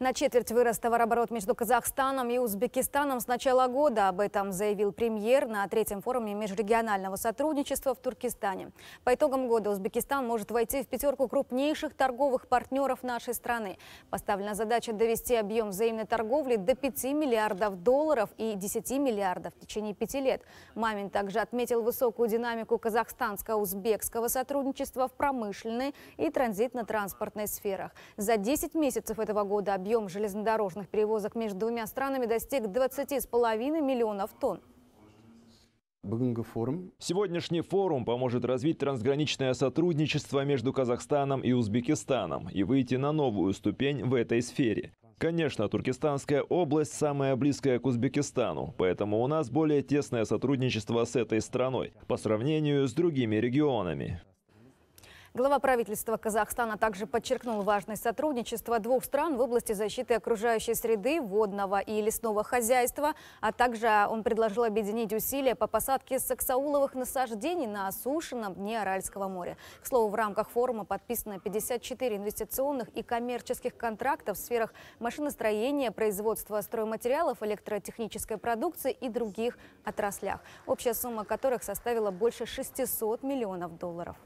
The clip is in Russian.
На четверть вырос товарооборот между Казахстаном и Узбекистаном с начала года. Об этом заявил премьер на третьем форуме межрегионального сотрудничества в Туркестане. По итогам года Узбекистан может войти в пятерку крупнейших торговых партнеров нашей страны. Поставлена задача довести объем взаимной торговли до 5 миллиардов долларов и 10 миллиардов в течение пяти лет. Мамин также отметил высокую динамику казахстанско-узбекского сотрудничества в промышленной и транзитно-транспортной сферах. За 10 месяцев этого года объем объем железнодорожных перевозок между двумя странами достиг 20,5 миллионов тонн. Сегодняшний форум поможет развить трансграничное сотрудничество между Казахстаном и Узбекистаном и выйти на новую ступень в этой сфере. Конечно, Туркестанская область самая близкая к Узбекистану, поэтому у нас более тесное сотрудничество с этой страной по сравнению с другими регионами. Глава правительства Казахстана также подчеркнул важность сотрудничества двух стран в области защиты окружающей среды, водного и лесного хозяйства, а также он предложил объединить усилия по посадке саксауловых насаждений на осушенном дне Аральского моря. К слову, в рамках форума подписано 54 инвестиционных и коммерческих контрактов в сферах машиностроения, производства стройматериалов, электротехнической продукции и других отраслях, общая сумма которых составила больше 600 миллионов долларов.